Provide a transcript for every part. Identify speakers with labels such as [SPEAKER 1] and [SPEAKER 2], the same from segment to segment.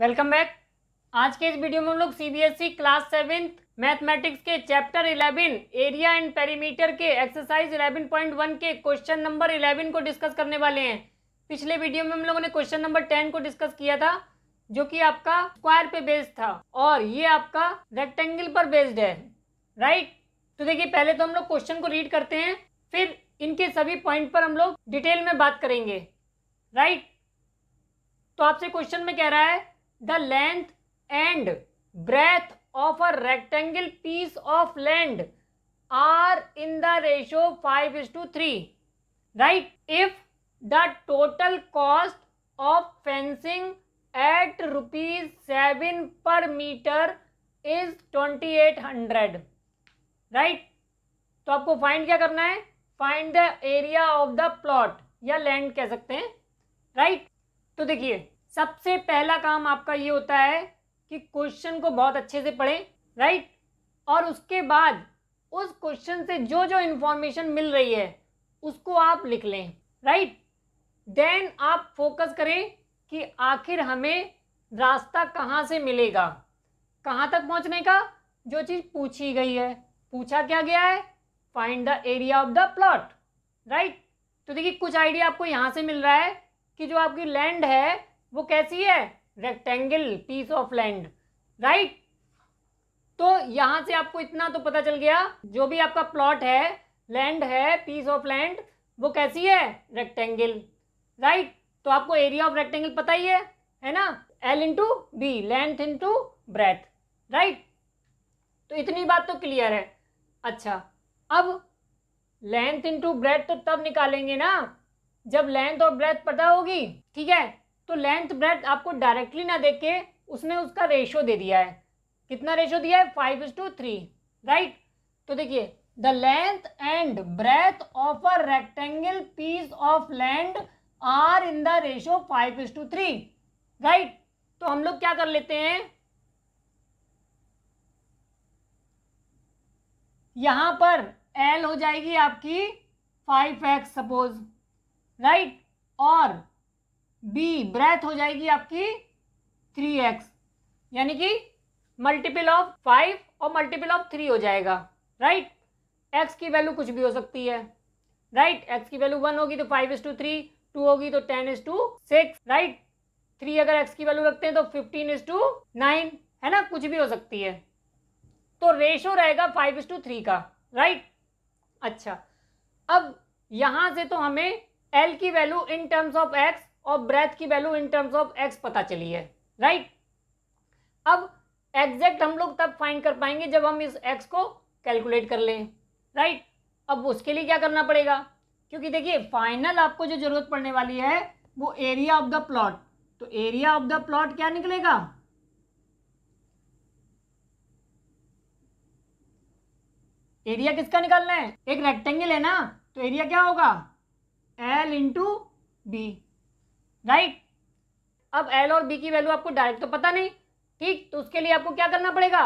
[SPEAKER 1] Welcome back आज के इस वीडियो में हम लोग सीबीएसई क्लास सेवेंथ मैथमेटिक्स के चैप्टर 11 एरिया एंड पेरीमीटर के एक्सरसाइज 11.1 के क्वेश्चन नंबर 11 को डिस्कस करने वाले हैं पिछले वीडियो में हम लोगों ने क्वेश्चन नंबर 10 को डिस्कस किया था जो कि आपका स्क्वायर पे बेस्ड था और ये आपका रेक्टेंगल पर बेस्ड है राइट तो देखिए पहले तो हम लोग क्वेश्चन को रीड करते हैं फिर इनके सभी पॉइंट पर हम लोग डिटेल में बात करेंगे राइट तो आपसे क्वेश्चन में कह रहा है the length and breadth of a rectangle piece of land are in the ratio five is to three right if the total cost of fencing at rupees seven per metre is twenty eight hundred right तो आपको find क्या करना है find the area of the plot या land कह सकते हैं right right? तो देखिए सबसे पहला काम आपका ये होता है कि क्वेश्चन को बहुत अच्छे से पढ़ें राइट और उसके बाद उस क्वेश्चन से जो जो इन्फॉर्मेशन मिल रही है उसको आप लिख लें राइट देन आप फोकस करें कि आखिर हमें रास्ता कहाँ से मिलेगा कहाँ तक पहुँचने का जो चीज़ पूछी गई है पूछा क्या गया है find the area of the plot right तो देखिए कुछ आइडिया आपको यहाँ से मिल रहा है कि जो आपकी लैंड है वो कैसी है rectangle piece of land right तो यहां से आपको इतना तो पता चल गया जो भी आपका प्लॉट है लैंड है पीस ऑफ लैंड वो कैसी है रेक्टेंगल राइट तो आपको एरिया ऑफ रेक्टेंगल पता ही है है ना L into B length into breadth right तो इतनी बात तो क्लियर है अच्छा अब लेंथ इंटू ब्रेथ तो तब निकालेंगे ना जब लेंथ और ब्रेथ पता होगी ठीक है तो लेंथ ब्रेथ आपको डायरेक्टली ना देख के उसने उसका रेशो दे दिया है कितना रेशो दिया है five is to three right तो देखिए the length and breadth of a rectangle piece of land are in the ratio five is to three right तो हम लोग क्या कर लेते हैं यहां पर एल हो जाएगी आपकी फाइव एक्स सपोज राइट और बी ब्रेथ हो जाएगी आपकी थ्री एक्स यानी कि मल्टीपल ऑफ फाइव और मल्टीपल ऑफ थ्री हो जाएगा राइट एक्स की वैल्यू कुछ भी हो सकती है राइट एक्स की वैल्यू वन होगी तो five is to three two होगी तो ten is to six right three अगर एक्स की वैल्यू रखते हैं तो फिफ्टीन इज टू नाइन है ना कुछ भी हो सकती है तो रेशो रहेगा फाइव इज टू थ्री का राइट अच्छा अब यहां से तो हमें एल की value in terms of X और ब्रेथ की value in terms of X पता चली है राइट अब एग्जैक्ट हम लोग तब फाइंड कर पाएंगे जब हम इस एक्स को कैलकुलेट कर लें राइट अब उसके लिए क्या करना पड़ेगा क्योंकि देखिए फाइनल आपको जो जरूरत पड़ने वाली है वो एरिया ऑफ द प्लॉट तो एरिया ऑफ द प्लॉट क्या निकलेगा एरिया किसका निकालना है एक रेक्टेंगल है ना तो एरिया क्या होगा एल इंटू बी राइट अब एल और बी की वैल्यू आपको डायरेक्ट तो पता नहीं ठीक तो उसके लिए आपको क्या करना पड़ेगा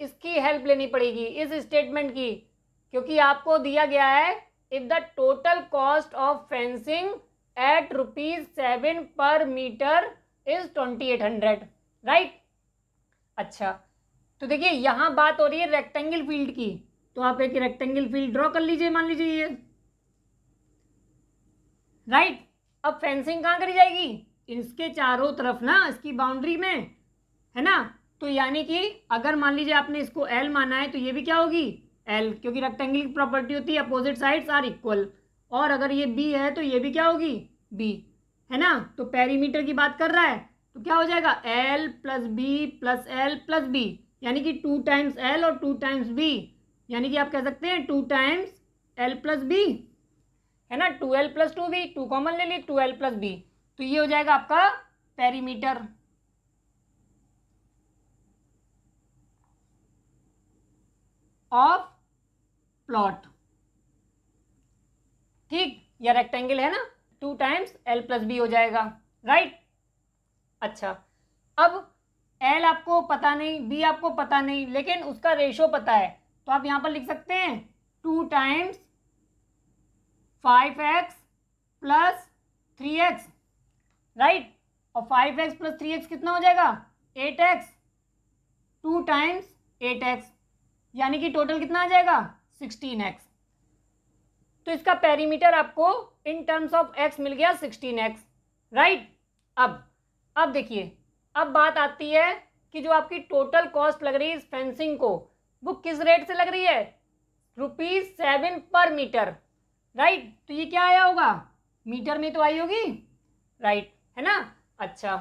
[SPEAKER 1] इसकी हेल्प लेनी पड़ेगी इस स्टेटमेंट की क्योंकि आपको दिया गया है if the total cost of fencing at rupees seven per metre is twenty eight hundred right अच्छा तो देखिए यहां बात हो रही है रेक्टेंगल फील्ड की तो आप एक रेक्टेंगल फील्ड ड्रॉ कर लीजिए मान लीजिए ये राइट अब फेंसिंग कहाँ करी जाएगी इसके चारों तरफ ना इसकी बाउंड्री में है ना तो यानी कि अगर मान लीजिए आपने इसको एल माना है तो ये भी क्या होगी एल क्योंकि रेक्टेंगल की प्रॉपर्टी होती है अपोजिट साइड्स आर इक्वल और अगर ये बी है तो ये भी क्या होगी बी है ना तो पेरीमीटर की बात कर रहा है तो क्या हो जाएगा L plus B plus L plus B यानी कि टू टाइम्स एल और टू टाइम्स बी यानी कि आप कह सकते हैं two times L plus B है ना एल प्लस टू भी टू कॉमन ले ली एल प्लस बी तो ये हो जाएगा आपका पेरीमीटर ऑफ प्लॉट ठीक या रेक्टेंगल है ना two times L plus B हो जाएगा राइट अच्छा अब एल आपको पता नहीं बी आपको पता नहीं लेकिन उसका रेशो पता है तो आप यहां पर लिख सकते हैं two times five X plus three X right और five X plus three X कितना हो जाएगा eight X two times eight X यानी कि टोटल कितना आ जाएगा सिक्सटीन एक्स तो इसका पेरीमीटर आपको इन टर्म्स ऑफ एक्स मिल गया सिक्सटीन एक्स राइट अब अब देखिए अब बात आती है कि जो आपकी टोटल कॉस्ट लग रही है इस फेंसिंग को वो किस रेट से लग रही है rupees seven per metre right तो ये क्या आया होगा मीटर में तो आई होगी राइट है ना अच्छा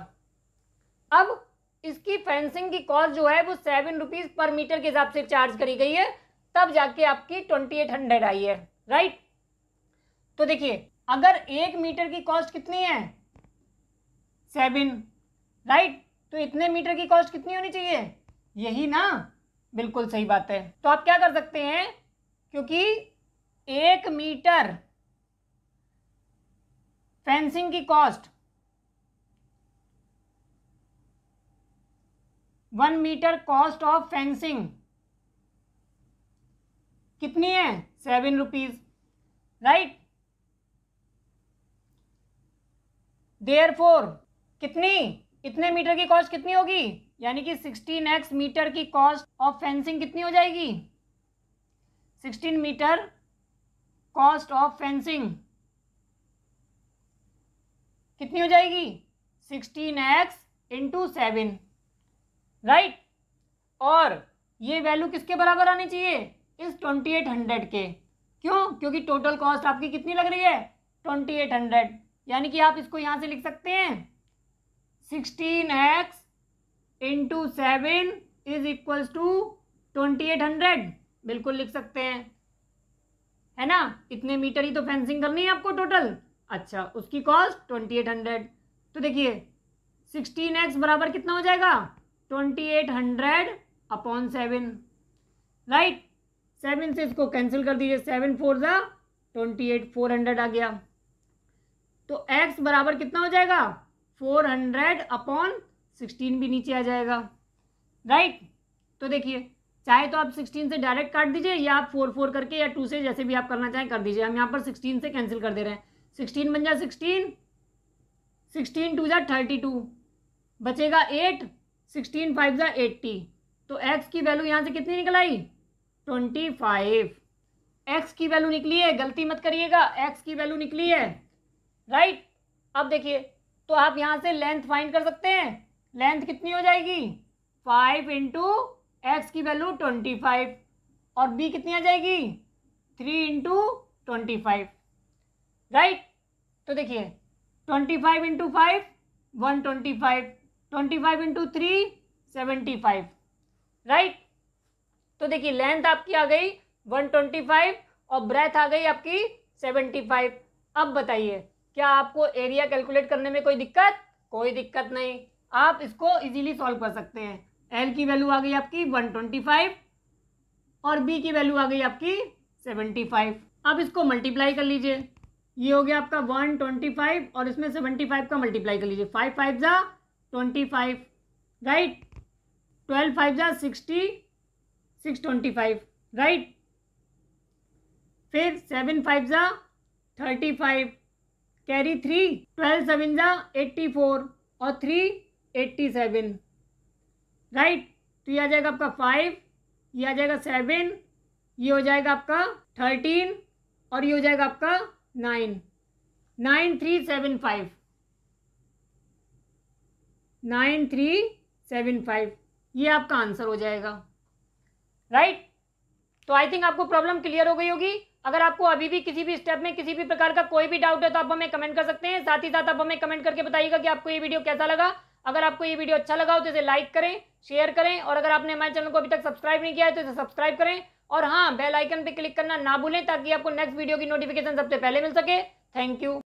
[SPEAKER 1] अब इसकी फेंसिंग की कॉस्ट जो है वो सेवन रुपीज़ पर मीटर के हिसाब से चार्ज करी गई है तब जाके आपकी ट्वेंटी एट हंड्रेड आई है राइट तो देखिए अगर एक मीटर की कॉस्ट कितनी है सेवन राइट तो इतने मीटर की कॉस्ट कितनी होनी चाहिए यही ना बिल्कुल सही बात है तो आप क्या कर सकते हैं क्योंकि एक मीटर फेंसिंग की cost one metre cost of fencing कितनी है seven rupees right therefore कितनी इतने मीटर की कॉस्ट कितनी होगी यानी कि सिक्सटीन एक्स मीटर की कॉस्ट ऑफ फेंसिंग कितनी हो जाएगी sixteen metre cost of fencing कितनी हो जाएगी sixteen X into seven right और ये वैल्यू किसके बराबर आनी चाहिए इस ट्वेंटी एट हंड्रेड के क्यों क्योंकि टोटल कॉस्ट आपकी कितनी लग रही है ट्वेंटी एट हंड्रेड यानी कि आप इसको यहां से लिख सकते हैं sixteen X into seven is equals to twenty eight hundred बिल्कुल लिख सकते हैं है ना इतने मीटर ही तो फेंसिंग करनी है आपको टोटल अच्छा उसकी कॉस्ट ट्वेंटी एट हंड्रेड तो देखिए सिक्सटीन एक्स बराबर कितना हो जाएगा twenty eight hundred upon seven right seven से इसको कैंसिल कर दीजिए seven fours twenty eight four hundred आ गया तो एक्स बराबर कितना हो जाएगा फोर हंड्रेड अपॉन सिक्सटीन भी नीचे आ जाएगा राइट तो देखिए चाहे तो आप 16 से डायरेक्ट काट दीजिए या आप फोर फोर करके या टू से जैसे भी आप करना चाहें कर दीजिए हम यहाँ पर 16 से कैंसिल कर दे रहे हैं 16 बन जाए 16 16 टू जा थर्टी टू बचेगा 8 16 फाइव जा एट्टी तो x की वैल्यू यहाँ से कितनी निकल आई ट्वेंटी फाइव एक्स की वैल्यू निकली है गलती मत करिएगा एक्स की वैल्यू निकली है राइट अब देखिए तो आप यहाँ से लेंथ फाइंड कर सकते हैं लेंथ कितनी हो जाएगी फाइव इंटू एक्स की वैल्यू ट्वेंटी फाइव और बी कितनी आ जाएगी three into twenty five right तो देखिए twenty five into five one twenty five twenty five into three seventy five right तो देखिए लेंथ आपकी आ गई वन ट्वेंटी फाइव और ब्रेथ आ गई आपकी सेवेंटी फाइव अब बताइए क्या आपको एरिया कैलकुलेट करने में कोई दिक्कत कोई दिक्कत नहीं आप इसको इजीली सॉल्व कर सकते हैं एल की वैल्यू आ गई आपकी वन ट्वेंटी फाइव और बी की वैल्यू आ गई आपकी सेवेंटी फाइव अब इसको मल्टीप्लाई कर लीजिए ये हो गया आपका वन ट्वेंटी फाइव और इसमें सेवेंटी फाइव का मल्टीप्लाई कर लीजिए फाइव फाइव जा twenty five right twelve five जा sixty six twenty five right फिर सेवन फाइव जा thirty five carry three twelve seven जा एट्टी फोर और थ्री एट्टी सेवन राइट तो ये आ जाएगा आपका फाइव ये आ जाएगा सेवन ये हो जाएगा आपका थर्टीन और ये हो जाएगा आपका nine nine three seven five nine three seven five ये आपका आंसर हो जाएगा राइट right? तो आई थिंक आपको प्रॉब्लम क्लियर हो गई होगी अगर आपको अभी भी किसी भी स्टेप में किसी भी प्रकार का कोई भी डाउट है तो आप हमें कमेंट कर सकते हैं साथ ही साथ आप हमें कमेंट करके बताइएगा कि आपको ये वीडियो कैसा लगा अगर आपको ये वीडियो अच्छा लगा हो तो इसे लाइक करें शेयर करें और अगर आपने हमारे चैनल को अभी तक सब्सक्राइब नहीं किया है तो इसे सब्सक्राइब करें और हाँ बेल आइकन पर क्लिक करना ना भूलें ताकि आपको नेक्स्ट वीडियो की नोटिफिकेशन सबसे पहले मिल सके थैंक यू